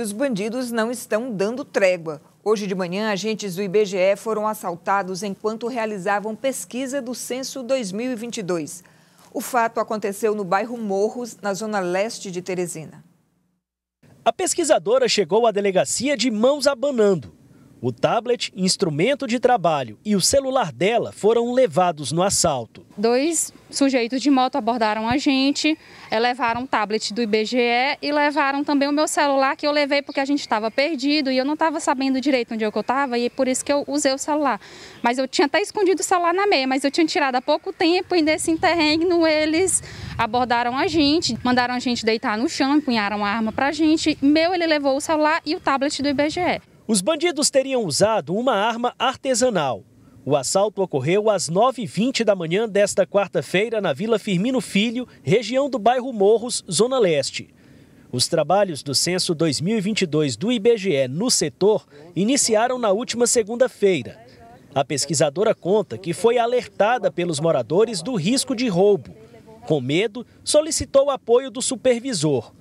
E os bandidos não estão dando trégua. Hoje de manhã, agentes do IBGE foram assaltados enquanto realizavam pesquisa do censo 2022. O fato aconteceu no bairro Morros, na zona leste de Teresina. A pesquisadora chegou à delegacia de mãos abanando. O tablet, instrumento de trabalho e o celular dela foram levados no assalto. Dois sujeitos de moto abordaram a gente, levaram o tablet do IBGE e levaram também o meu celular que eu levei porque a gente estava perdido e eu não estava sabendo direito onde eu estava e é por isso que eu usei o celular. Mas eu tinha até escondido o celular na meia, mas eu tinha tirado há pouco tempo e nesse interregno eles abordaram a gente, mandaram a gente deitar no chão, empunharam a arma para a gente. Meu, ele levou o celular e o tablet do IBGE. Os bandidos teriam usado uma arma artesanal, o assalto ocorreu às 9h20 da manhã desta quarta-feira na Vila Firmino Filho, região do bairro Morros, Zona Leste. Os trabalhos do Censo 2022 do IBGE no setor iniciaram na última segunda-feira. A pesquisadora conta que foi alertada pelos moradores do risco de roubo. Com medo, solicitou o apoio do supervisor.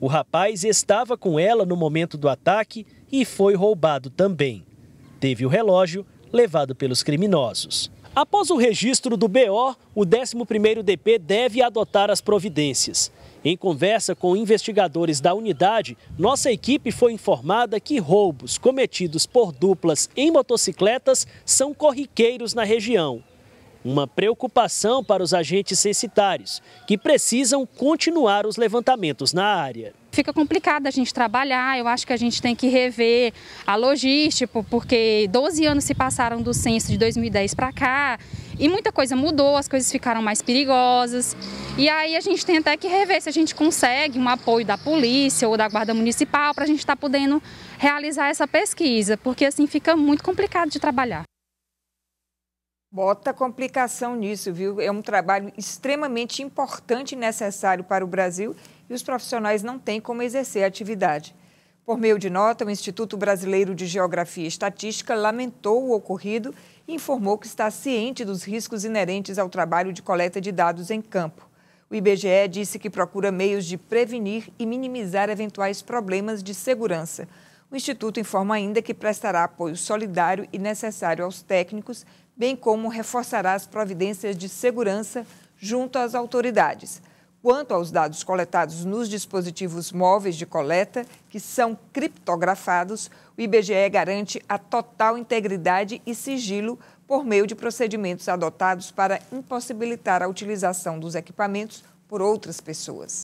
O rapaz estava com ela no momento do ataque e foi roubado também. Teve o relógio levado pelos criminosos. Após o registro do BO, o 11º DP deve adotar as providências. Em conversa com investigadores da unidade, nossa equipe foi informada que roubos cometidos por duplas em motocicletas são corriqueiros na região. Uma preocupação para os agentes censitários, que precisam continuar os levantamentos na área. Fica complicado a gente trabalhar, eu acho que a gente tem que rever a logística, porque 12 anos se passaram do censo de 2010 para cá e muita coisa mudou, as coisas ficaram mais perigosas. E aí a gente tem até que rever se a gente consegue um apoio da polícia ou da guarda municipal para a gente estar tá podendo realizar essa pesquisa, porque assim fica muito complicado de trabalhar. Bota complicação nisso, viu? É um trabalho extremamente importante e necessário para o Brasil e os profissionais não têm como exercer a atividade. Por meio de nota, o Instituto Brasileiro de Geografia e Estatística lamentou o ocorrido e informou que está ciente dos riscos inerentes ao trabalho de coleta de dados em campo. O IBGE disse que procura meios de prevenir e minimizar eventuais problemas de segurança. O Instituto informa ainda que prestará apoio solidário e necessário aos técnicos, bem como reforçará as providências de segurança junto às autoridades. Quanto aos dados coletados nos dispositivos móveis de coleta, que são criptografados, o IBGE garante a total integridade e sigilo por meio de procedimentos adotados para impossibilitar a utilização dos equipamentos por outras pessoas.